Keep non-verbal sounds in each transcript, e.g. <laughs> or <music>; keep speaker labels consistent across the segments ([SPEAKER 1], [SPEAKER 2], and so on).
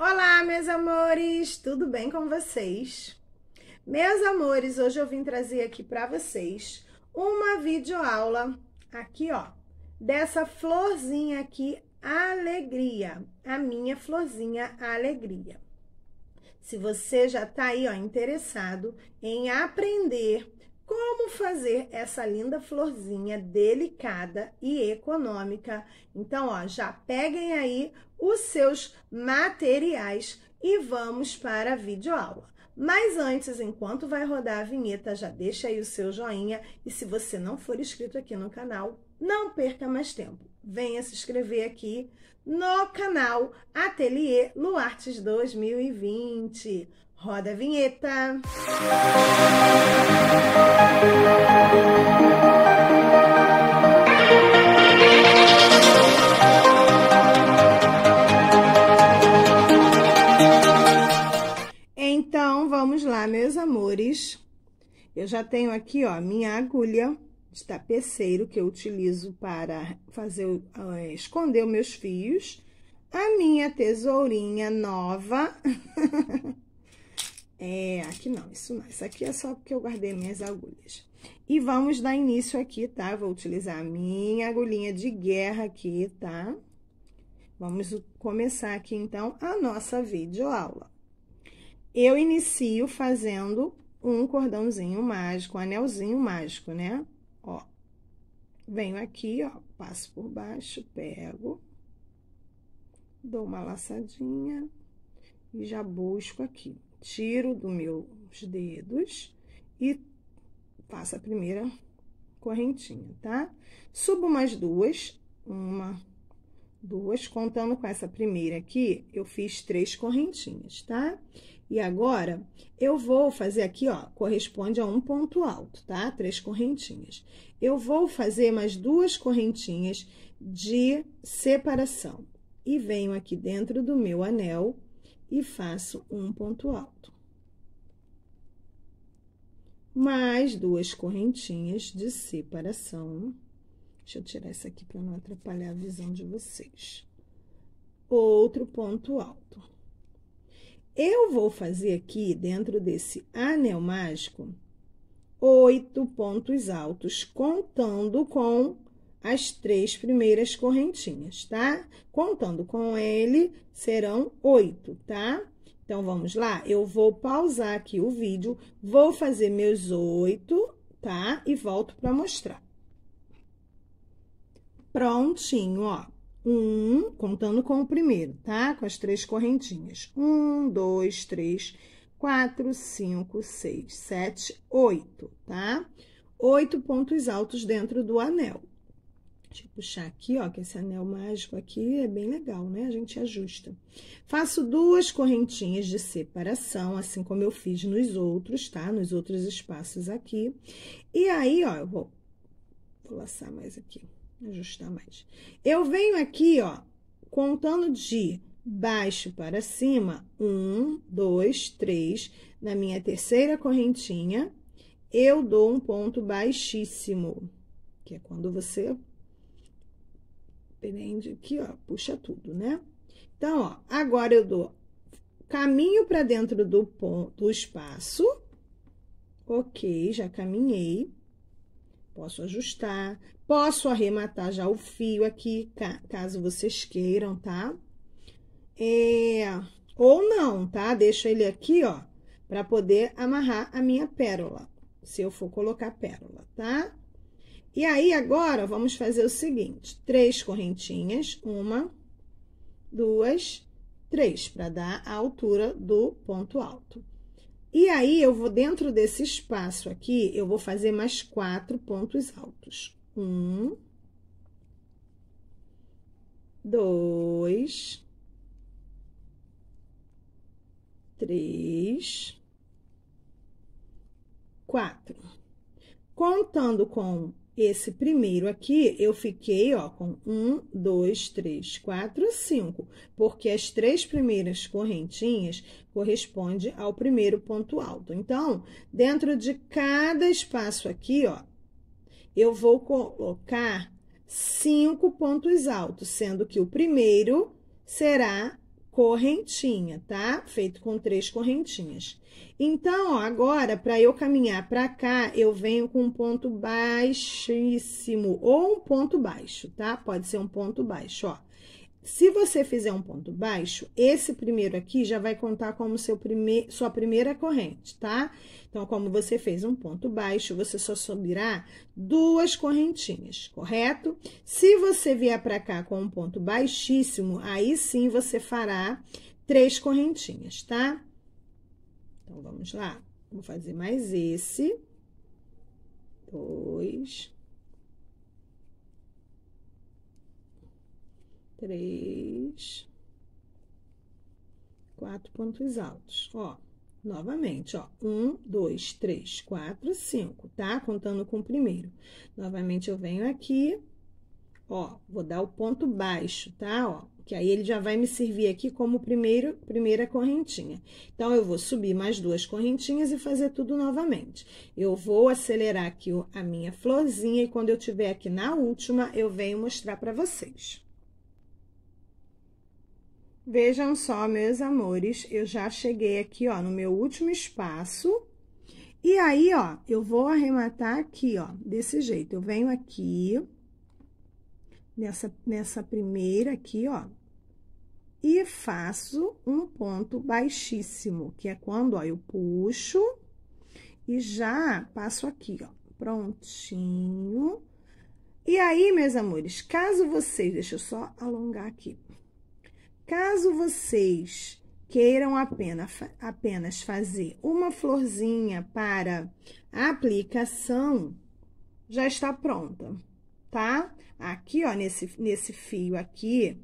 [SPEAKER 1] Olá, meus amores, tudo bem com vocês? Meus amores, hoje eu vim trazer aqui para vocês uma videoaula aqui, ó, dessa florzinha aqui, alegria, a minha florzinha alegria. Se você já tá aí, ó, interessado em aprender como fazer essa linda florzinha delicada e econômica. Então, ó, já peguem aí os seus materiais e vamos para a videoaula. Mas antes, enquanto vai rodar a vinheta, já deixa aí o seu joinha e se você não for inscrito aqui no canal, não perca mais tempo. Venha se inscrever aqui no canal Ateliê Luartes 2020. Roda a vinheta! Então, vamos lá, meus amores. Eu já tenho aqui, ó, minha agulha de tapeceiro que eu utilizo para fazer, uh, esconder os meus fios. A minha tesourinha nova. <laughs> É, aqui não, isso não. Isso aqui é só porque eu guardei minhas agulhas. E vamos dar início aqui, tá? Vou utilizar a minha agulhinha de guerra aqui, tá? Vamos começar aqui, então, a nossa videoaula. Eu inicio fazendo um cordãozinho mágico, um anelzinho mágico, né? Ó, venho aqui, ó, passo por baixo, pego, dou uma laçadinha e já busco aqui tiro dos meus dedos e faço a primeira correntinha, tá? Subo mais duas, uma, duas, contando com essa primeira aqui, eu fiz três correntinhas, tá? E agora, eu vou fazer aqui, ó, corresponde a um ponto alto, tá? Três correntinhas. Eu vou fazer mais duas correntinhas de separação. E venho aqui dentro do meu anel e faço um ponto alto. Mais duas correntinhas de separação. Deixa eu tirar isso aqui para não atrapalhar a visão de vocês. Outro ponto alto. Eu vou fazer aqui, dentro desse anel mágico, oito pontos altos, contando com as três primeiras correntinhas, tá? Contando com ele, serão oito, tá? Então, vamos lá? Eu vou pausar aqui o vídeo, vou fazer meus oito, tá? E volto para mostrar. Prontinho, ó. Um, contando com o primeiro, tá? Com as três correntinhas. Um, dois, três, quatro, cinco, seis, sete, oito, tá? Oito pontos altos dentro do anel puxar aqui, ó, que esse anel mágico aqui é bem legal, né? A gente ajusta. Faço duas correntinhas de separação, assim como eu fiz nos outros, tá? Nos outros espaços aqui. E aí, ó, eu vou, vou laçar mais aqui, ajustar mais. Eu venho aqui, ó, contando de baixo para cima, um, dois, três, na minha terceira correntinha, eu dou um ponto baixíssimo, que é quando você prende aqui, ó, puxa tudo, né? Então, ó, agora eu dou caminho para dentro do ponto, do espaço. Ok, já caminhei. Posso ajustar, posso arrematar já o fio aqui, caso vocês queiram, tá? É, ou não, tá? Deixo ele aqui, ó, para poder amarrar a minha pérola, se eu for colocar pérola, tá? E aí, agora, vamos fazer o seguinte: três correntinhas, uma, duas, três, para dar a altura do ponto alto. E aí, eu vou, dentro desse espaço aqui, eu vou fazer mais quatro pontos altos. Um, dois, três, quatro. Contando com esse primeiro aqui, eu fiquei, ó, com um, dois, três, quatro, cinco, porque as três primeiras correntinhas correspondem ao primeiro ponto alto. Então, dentro de cada espaço aqui, ó, eu vou colocar cinco pontos altos, sendo que o primeiro será correntinha, tá? Feito com três correntinhas. Então, ó, agora, para eu caminhar para cá, eu venho com um ponto baixíssimo ou um ponto baixo, tá? Pode ser um ponto baixo, ó. Se você fizer um ponto baixo, esse primeiro aqui já vai contar como seu prime... sua primeira corrente, tá? Então, como você fez um ponto baixo, você só subirá duas correntinhas, correto? Se você vier para cá com um ponto baixíssimo, aí sim você fará três correntinhas, tá? Então, vamos lá. Vou fazer mais esse. Dois. três, quatro pontos altos, ó. Novamente, ó, um, dois, três, quatro, cinco, tá? Contando com o primeiro. Novamente, eu venho aqui, ó, vou dar o ponto baixo, tá? Ó, que aí ele já vai me servir aqui como primeiro, primeira correntinha. Então, eu vou subir mais duas correntinhas e fazer tudo novamente. Eu vou acelerar aqui a minha florzinha e quando eu tiver aqui na última, eu venho mostrar para vocês. Vejam só, meus amores, eu já cheguei aqui, ó, no meu último espaço. E aí, ó, eu vou arrematar aqui, ó, desse jeito. Eu venho aqui, nessa, nessa primeira aqui, ó, e faço um ponto baixíssimo, que é quando, ó, eu puxo e já passo aqui, ó, prontinho. E aí, meus amores, caso vocês, deixa eu só alongar aqui. Caso vocês queiram apenas, apenas fazer uma florzinha para a aplicação, já está pronta, tá? Aqui, ó, nesse, nesse fio aqui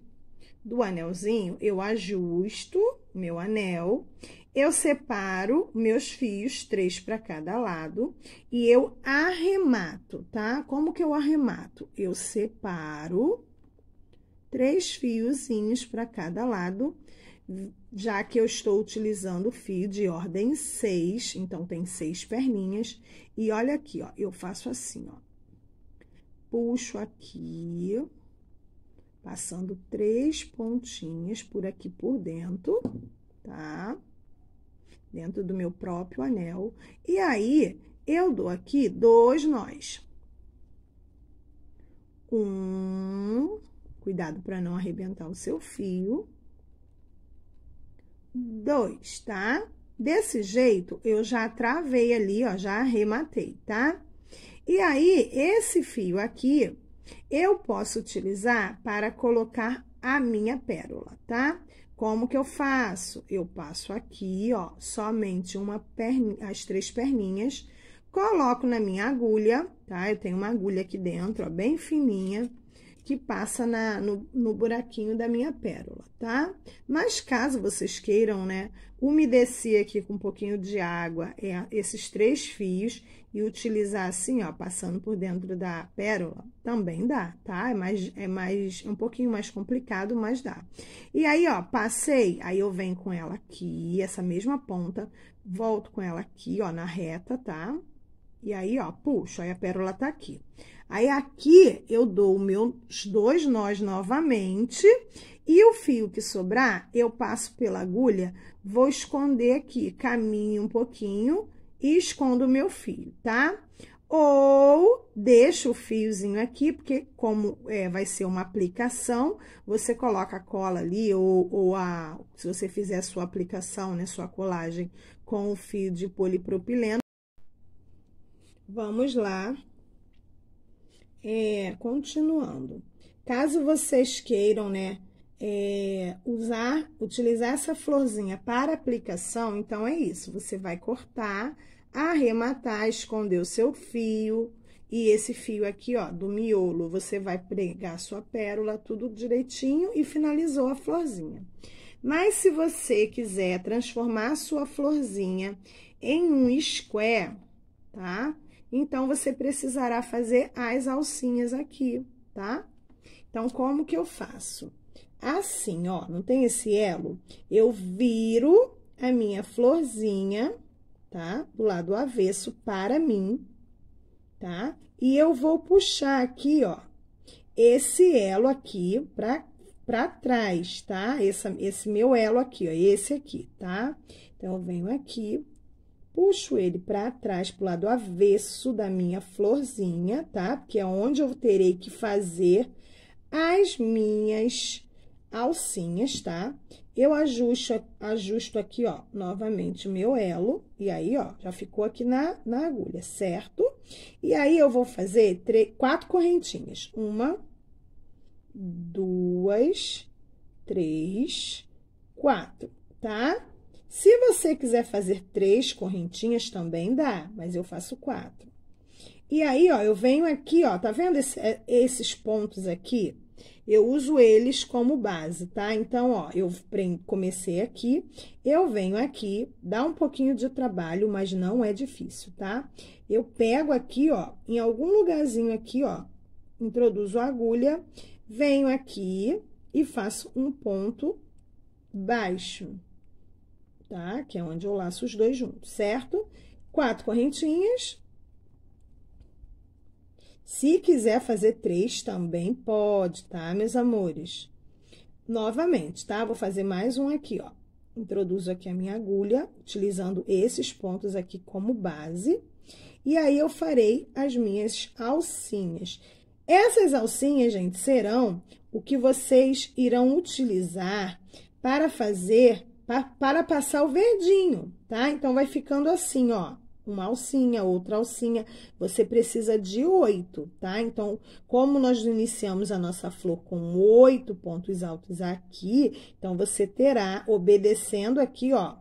[SPEAKER 1] do anelzinho, eu ajusto meu anel, eu separo meus fios, três para cada lado, e eu arremato, tá? Como que eu arremato? Eu separo três fiozinhos para cada lado, já que eu estou utilizando o fio de ordem 6, então tem seis perninhas. E olha aqui, ó, eu faço assim, ó. Puxo aqui, passando três pontinhas por aqui por dentro, tá? Dentro do meu próprio anel. E aí, eu dou aqui dois nós. Um, Cuidado para não arrebentar o seu fio. Dois, tá? Desse jeito, eu já travei ali, ó, já arrematei, tá? E aí, esse fio aqui, eu posso utilizar para colocar a minha pérola, tá? Como que eu faço? Eu passo aqui, ó, somente uma perninha, as três perninhas, coloco na minha agulha, tá? Eu tenho uma agulha aqui dentro, ó, bem fininha que passa na, no, no buraquinho da minha pérola, tá? Mas caso vocês queiram, né, umedecer aqui com um pouquinho de água é, esses três fios e utilizar assim, ó, passando por dentro da pérola, também dá, tá? É mais, é mais, é um pouquinho mais complicado, mas dá. E aí, ó, passei, aí eu venho com ela aqui, essa mesma ponta, volto com ela aqui, ó, na reta, tá? E aí, ó, puxo, aí a pérola tá aqui. Aí, aqui, eu dou meus dois nós novamente, e o fio que sobrar, eu passo pela agulha, vou esconder aqui, caminho um pouquinho e escondo o meu fio, tá? Ou deixo o fiozinho aqui, porque como é, vai ser uma aplicação, você coloca a cola ali, ou, ou a, se você fizer a sua aplicação, né, sua colagem com o fio de polipropileno. Vamos lá. É, continuando, caso vocês queiram, né, é, usar, utilizar essa florzinha para aplicação, então é isso. Você vai cortar, arrematar, esconder o seu fio. E esse fio aqui, ó, do miolo, você vai pregar sua pérola, tudo direitinho e finalizou a florzinha. Mas se você quiser transformar a sua florzinha em um square, tá? Então, você precisará fazer as alcinhas aqui, tá? Então, como que eu faço? Assim, ó, não tem esse elo? Eu viro a minha florzinha, tá? Do lado avesso para mim, tá? E eu vou puxar aqui, ó, esse elo aqui pra, pra trás, tá? Esse, esse meu elo aqui, ó, esse aqui, tá? Então, eu venho aqui, puxo ele para trás, para o lado avesso da minha florzinha, tá? Porque é onde eu terei que fazer as minhas alcinhas, tá? Eu ajusto, ajusto aqui, ó, novamente o meu elo, e aí, ó, já ficou aqui na, na agulha, certo? E aí, eu vou fazer três, quatro correntinhas. Uma, duas, três, quatro, tá? Se você quiser fazer três correntinhas, também dá, mas eu faço quatro. E aí, ó, eu venho aqui, ó, tá vendo esse, é, esses pontos aqui? Eu uso eles como base, tá? Então, ó, eu comecei aqui, eu venho aqui, dá um pouquinho de trabalho, mas não é difícil, tá? Eu pego aqui, ó, em algum lugarzinho aqui, ó, introduzo a agulha, venho aqui e faço um ponto baixo tá? Que é onde eu laço os dois juntos, certo? Quatro correntinhas. Se quiser fazer três, também pode, tá, meus amores? Novamente, tá? Vou fazer mais um aqui, ó. Introduzo aqui a minha agulha, utilizando esses pontos aqui como base. E aí, eu farei as minhas alcinhas. Essas alcinhas, gente, serão o que vocês irão utilizar para fazer para passar o verdinho, tá? Então, vai ficando assim, ó. Uma alcinha, outra alcinha. Você precisa de oito, tá? Então, como nós iniciamos a nossa flor com oito pontos altos aqui, então, você terá, obedecendo aqui, ó,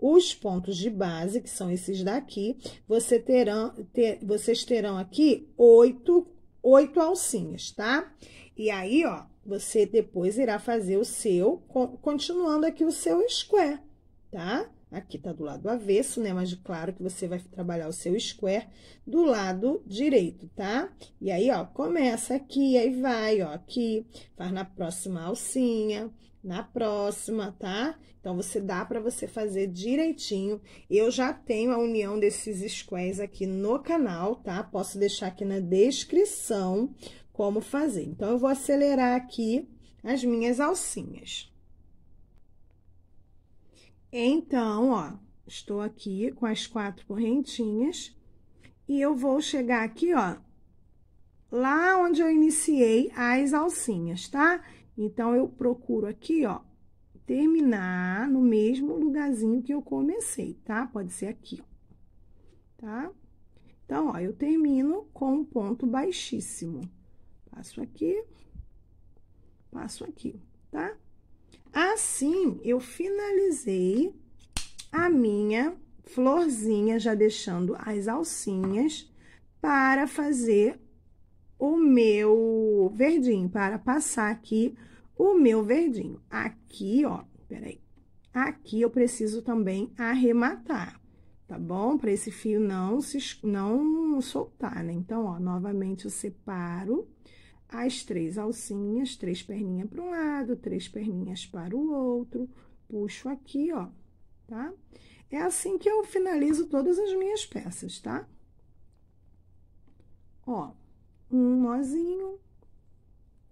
[SPEAKER 1] os pontos de base, que são esses daqui, você terão, ter, vocês terão aqui oito, oito alcinhas, tá? E aí, ó, você depois irá fazer o seu, continuando aqui o seu square, tá? Aqui tá do lado avesso, né? Mas claro que você vai trabalhar o seu square do lado direito, tá? E aí, ó, começa aqui, aí vai, ó, aqui, faz na próxima alcinha, na próxima, tá? Então, você dá para você fazer direitinho. Eu já tenho a união desses squares aqui no canal, tá? Posso deixar aqui na descrição como fazer. Então, eu vou acelerar aqui as minhas alcinhas. Então, ó, estou aqui com as quatro correntinhas e eu vou chegar aqui, ó, lá onde eu iniciei as alcinhas, tá? Então, eu procuro aqui, ó, terminar no mesmo lugarzinho que eu comecei, tá? Pode ser aqui, ó, tá? Então, ó, eu termino com um ponto baixíssimo. Passo aqui, passo aqui, tá? Assim, eu finalizei a minha florzinha, já deixando as alcinhas, para fazer o meu verdinho, para passar aqui o meu verdinho. Aqui, ó, peraí, aqui eu preciso também arrematar, tá bom? Para esse fio não se não soltar, né? Então, ó, novamente eu separo as três alcinhas, três perninhas para um lado, três perninhas para o outro, puxo aqui, ó, tá? É assim que eu finalizo todas as minhas peças, tá? Ó, um nozinho,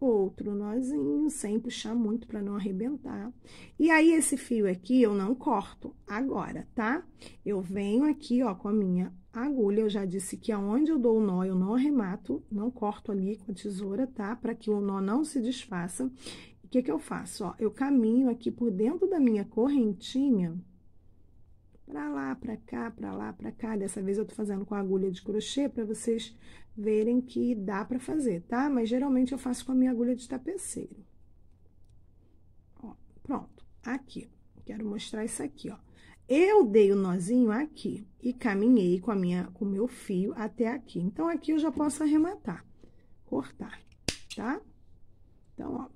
[SPEAKER 1] outro nozinho, sem puxar muito para não arrebentar. E aí, esse fio aqui eu não corto agora, tá? Eu venho aqui, ó, com a minha agulha, eu já disse que aonde eu dou o nó, eu não arremato, não corto ali com a tesoura, tá? Para que o nó não se desfaça. O que que eu faço, ó? Eu caminho aqui por dentro da minha correntinha, para lá, para cá, para lá, para cá. Dessa vez eu tô fazendo com a agulha de crochê para vocês verem que dá para fazer, tá? Mas geralmente eu faço com a minha agulha de tapeceiro. Ó, pronto, aqui. Quero mostrar isso aqui, ó. Eu dei o nozinho aqui e caminhei com a minha, com o meu fio até aqui. Então, aqui eu já posso arrematar, cortar, tá? Então, ó,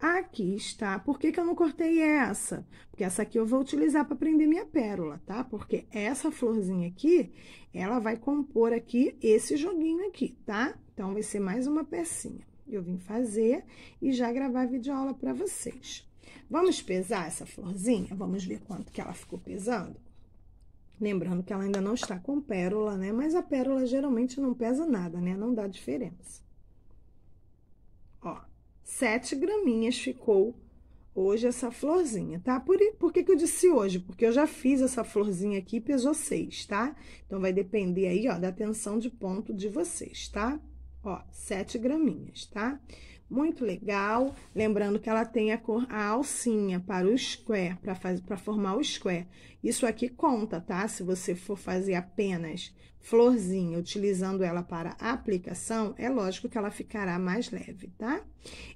[SPEAKER 1] Aqui está. Por que, que eu não cortei essa? Porque essa aqui eu vou utilizar para prender minha pérola, tá? Porque essa florzinha aqui, ela vai compor aqui esse joguinho aqui, tá? Então, vai ser mais uma pecinha. Eu vim fazer e já gravar a videoaula para vocês. Vamos pesar essa florzinha? Vamos ver quanto que ela ficou pesando? Lembrando que ela ainda não está com pérola, né? Mas a pérola geralmente não pesa nada, né? Não dá diferença sete graminhas ficou hoje essa florzinha, tá? Por, por que, que eu disse hoje? Porque eu já fiz essa florzinha aqui e pesou seis, tá? Então, vai depender aí, ó, da tensão de ponto de vocês, tá? Ó, sete graminhas, tá? Tá? muito legal. Lembrando que ela tem a, cor, a alcinha para o square, para formar o square. Isso aqui conta, tá? Se você for fazer apenas florzinha, utilizando ela para aplicação, é lógico que ela ficará mais leve, tá?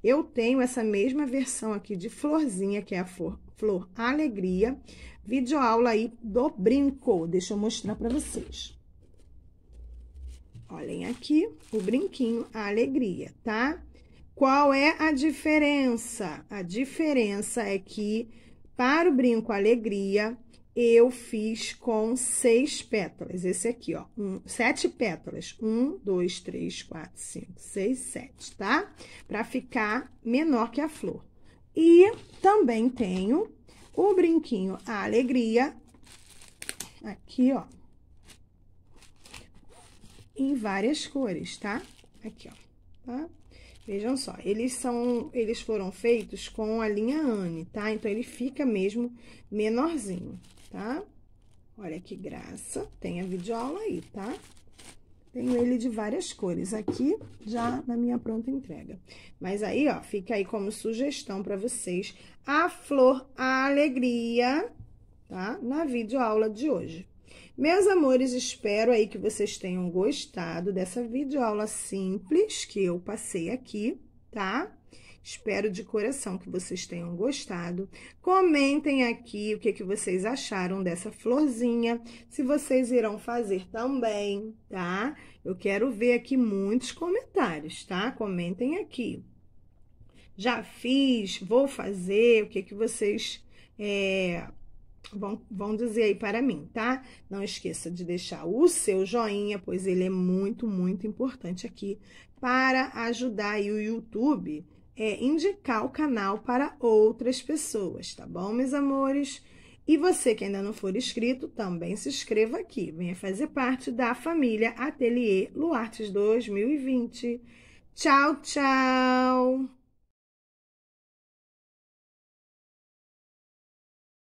[SPEAKER 1] Eu tenho essa mesma versão aqui de florzinha, que é a flor, flor alegria. Vídeo aula aí do brinco. Deixa eu mostrar para vocês. Olhem aqui o brinquinho, a alegria, Tá? Qual é a diferença? A diferença é que para o brinco alegria eu fiz com seis pétalas. Esse aqui, ó, um, sete pétalas. Um, dois, três, quatro, cinco, seis, sete, tá? Para ficar menor que a flor. E também tenho o brinquinho a alegria aqui, ó, em várias cores, tá? Aqui, ó, tá? Vejam só, eles são, eles foram feitos com a linha Anne, tá? Então, ele fica mesmo menorzinho, tá? Olha que graça, tem a videoaula aí, tá? Tenho ele de várias cores aqui, já na minha pronta entrega. Mas aí, ó, fica aí como sugestão para vocês a flor a alegria, tá? Na videoaula de hoje. Meus amores, espero aí que vocês tenham gostado dessa videoaula simples que eu passei aqui, tá? Espero de coração que vocês tenham gostado. Comentem aqui o que, que vocês acharam dessa florzinha, se vocês irão fazer também, tá? Eu quero ver aqui muitos comentários, tá? Comentem aqui. Já fiz, vou fazer, o que, que vocês... É vão, vão dizer aí para mim, tá? Não esqueça de deixar o seu joinha, pois ele é muito, muito importante aqui para ajudar aí o YouTube é, indicar o canal para outras pessoas, tá bom, meus amores? E você que ainda não for inscrito, também se inscreva aqui. Venha fazer parte da família Ateliê Luartes 2020. Tchau, tchau!